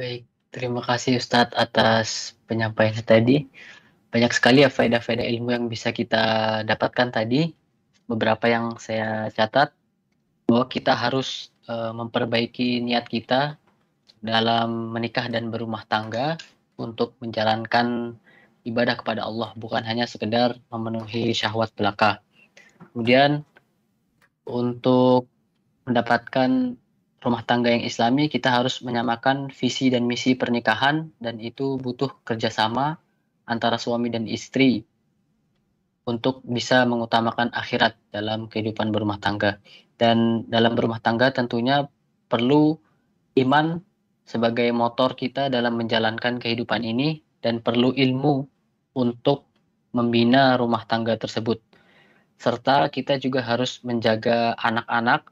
Baik, terima kasih Ustadz atas penyampaian tadi. Banyak sekali ya faedah-faedah ilmu yang bisa kita dapatkan tadi. Beberapa yang saya catat bahwa kita harus e, memperbaiki niat kita dalam menikah dan berumah tangga untuk menjalankan ibadah kepada Allah bukan hanya sekedar memenuhi syahwat belaka. Kemudian untuk mendapatkan rumah tangga yang islami kita harus menyamakan visi dan misi pernikahan dan itu butuh kerjasama antara suami dan istri untuk bisa mengutamakan akhirat dalam kehidupan berumah tangga dan dalam berumah tangga tentunya perlu iman sebagai motor kita dalam menjalankan kehidupan ini dan perlu ilmu untuk membina rumah tangga tersebut serta kita juga harus menjaga anak-anak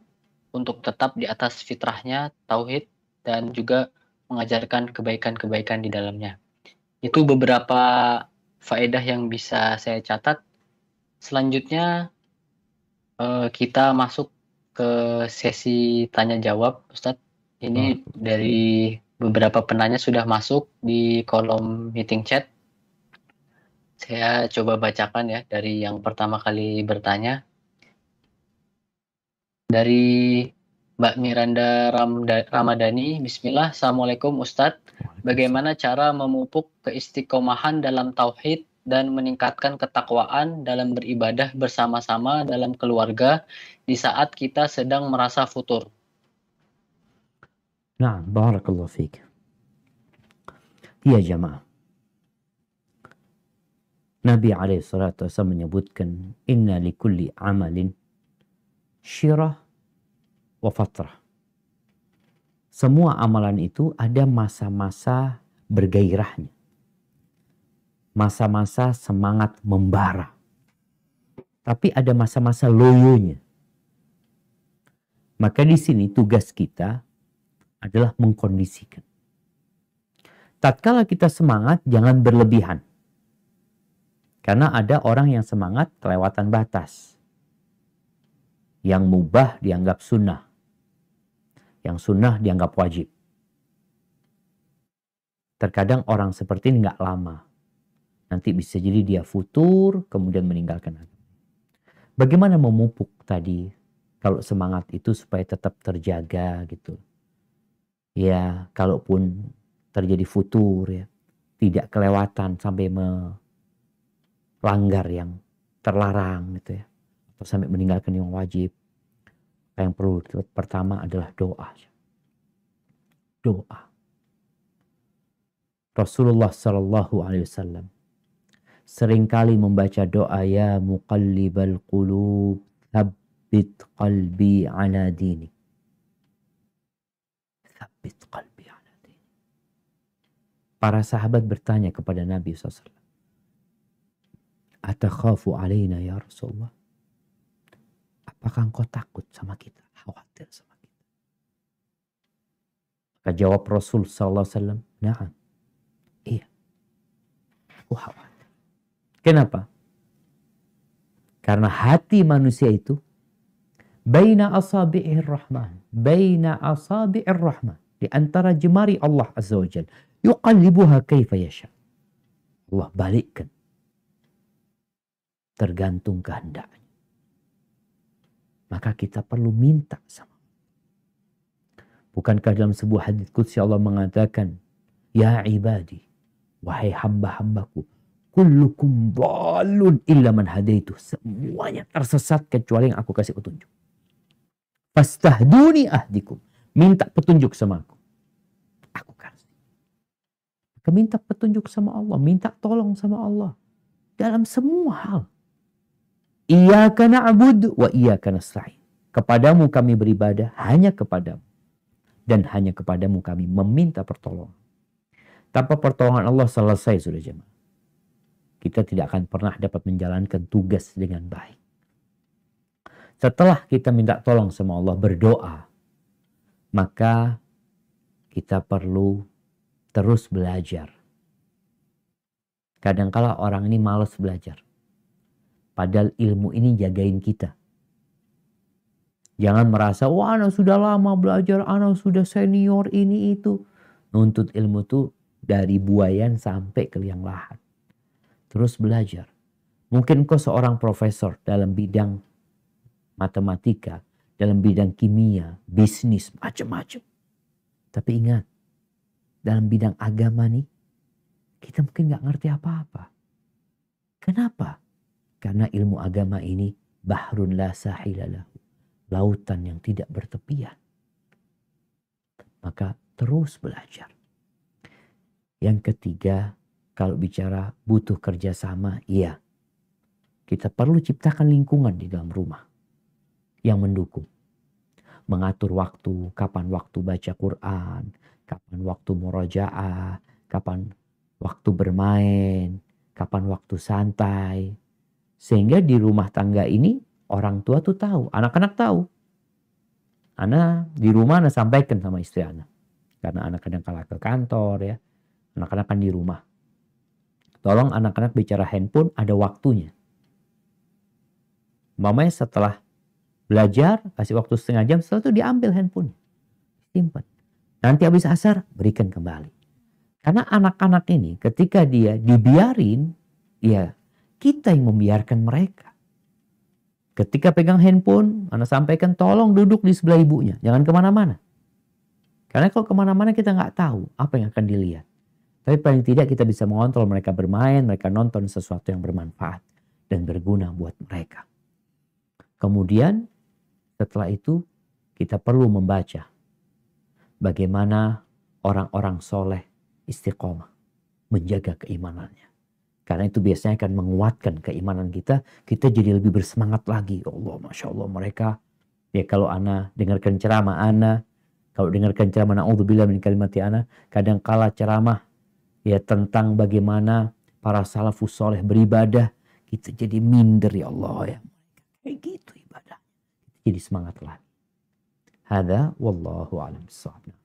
untuk tetap di atas fitrahnya, tauhid, dan juga mengajarkan kebaikan-kebaikan di dalamnya. Itu beberapa faedah yang bisa saya catat. Selanjutnya eh, kita masuk ke sesi tanya jawab, Ustadz. Ini hmm. dari beberapa penanya sudah masuk di kolom meeting chat. Saya coba bacakan ya dari yang pertama kali bertanya. Dari Mbak Miranda Ramda, Ramadhani, Bismillah, Assalamualaikum Ustadz. Bagaimana cara memupuk keistiqomahan dalam tauhid dan meningkatkan ketakwaan dalam beribadah bersama-sama dalam keluarga di saat kita sedang merasa futur? Nah, barakallahu fiik. Ya jamaah. Nabi alaihi salatu wasallam menyebutkan inna likulli amalin syirah, wa fatrah. Semua amalan itu ada masa-masa bergairahnya. Masa-masa semangat membara. Tapi ada masa-masa loyonya. Maka di sini tugas kita adalah mengkondisikan. Tatkala kita semangat, jangan berlebihan. Karena ada orang yang semangat kelewatan batas. Yang mubah dianggap sunnah. Yang sunnah dianggap wajib. Terkadang orang seperti ini nggak lama. Nanti bisa jadi dia futur, kemudian meninggalkan agama. Bagaimana memupuk tadi kalau semangat itu supaya tetap terjaga gitu. Ya, kalaupun terjadi futur ya, tidak kelewatan sampai melanggar yang terlarang gitu ya atau sampai meninggalkan yang wajib yang perlu pertama adalah doa. Doa. Rasulullah Shallallahu Alaihi Wasallam seringkali membaca doa ya muqallibal qulub thabbit qalbi ala dini. Thabbit qalbi ala Para sahabat bertanya kepada Nabi SAW. Atakhafu alaina ya Rasulullah. Apakah engkau takut sama kita? Khawatir sama kita? Maka jawab Rasul SAW, Alaihi Naam. Iya. Aku khawatir. Kenapa? Karena hati manusia itu baina asabi'ir rahman. Baina asabi'ir rahman. Di antara jemari Allah Azza wa Jal. Yuqallibuha kaifa yasha. Allah balikkan. Tergantung kehendaknya maka kita perlu minta sama. Bukankah dalam sebuah hadis kudsi Allah mengatakan, Ya ibadi, wahai hamba-hambaku, kullukum balun illa man hadaitu. Semuanya tersesat kecuali yang aku kasih petunjuk. Fastahduni ahdikum. Minta petunjuk sama aku. Aku kasih. Maka minta petunjuk sama Allah. Minta tolong sama Allah. Dalam semua hal. Iyaka na'bud wa iyaka nasta'in. Kepadamu kami beribadah, hanya kepadamu. Dan hanya kepadamu kami meminta pertolongan. Tanpa pertolongan Allah selesai sudah jemaah. Kita tidak akan pernah dapat menjalankan tugas dengan baik. Setelah kita minta tolong sama Allah berdoa, maka kita perlu terus belajar. Kadangkala orang ini malas belajar. Padahal ilmu ini jagain kita. Jangan merasa, wah anak sudah lama belajar, anak sudah senior ini itu. Nuntut ilmu tuh dari buayan sampai ke liang lahat. Terus belajar. Mungkin kau seorang profesor dalam bidang matematika, dalam bidang kimia, bisnis, macam-macam. Tapi ingat, dalam bidang agama nih, kita mungkin gak ngerti apa-apa. Kenapa? Karena ilmu agama ini bahrun la sahilalahu. Lautan yang tidak bertepian. Maka terus belajar. Yang ketiga, kalau bicara butuh kerjasama, iya. Kita perlu ciptakan lingkungan di dalam rumah yang mendukung. Mengatur waktu, kapan waktu baca Quran, kapan waktu murojaah, kapan waktu bermain, kapan waktu santai, sehingga di rumah tangga ini orang tua tuh tahu, anak-anak tahu. Ana di rumah Ana sampaikan sama istri Ana. Karena anak kadang kalah ke kantor ya. Anak-anak kan di rumah. Tolong anak-anak bicara handphone ada waktunya. Mamanya setelah belajar, kasih waktu setengah jam, setelah itu diambil handphone. Simpan. Nanti habis asar, berikan kembali. Karena anak-anak ini ketika dia dibiarin, ya kita yang membiarkan mereka. Ketika pegang handphone, anak sampaikan tolong duduk di sebelah ibunya. Jangan kemana-mana. Karena kalau kemana-mana kita nggak tahu apa yang akan dilihat. Tapi paling tidak kita bisa mengontrol mereka bermain, mereka nonton sesuatu yang bermanfaat dan berguna buat mereka. Kemudian setelah itu kita perlu membaca bagaimana orang-orang soleh istiqomah menjaga keimanannya. Karena itu biasanya akan menguatkan keimanan kita. Kita jadi lebih bersemangat lagi. Ya Allah, Masya Allah mereka. Ya kalau Ana dengarkan ceramah Ana. Kalau dengarkan ceramah Na'udzubillah min kalimati Ana. Kadang kala ceramah ya tentang bagaimana para salafus soleh beribadah. Kita jadi minder ya Allah ya. Kayak gitu ibadah. Jadi semangat lagi. Hada wallahu alam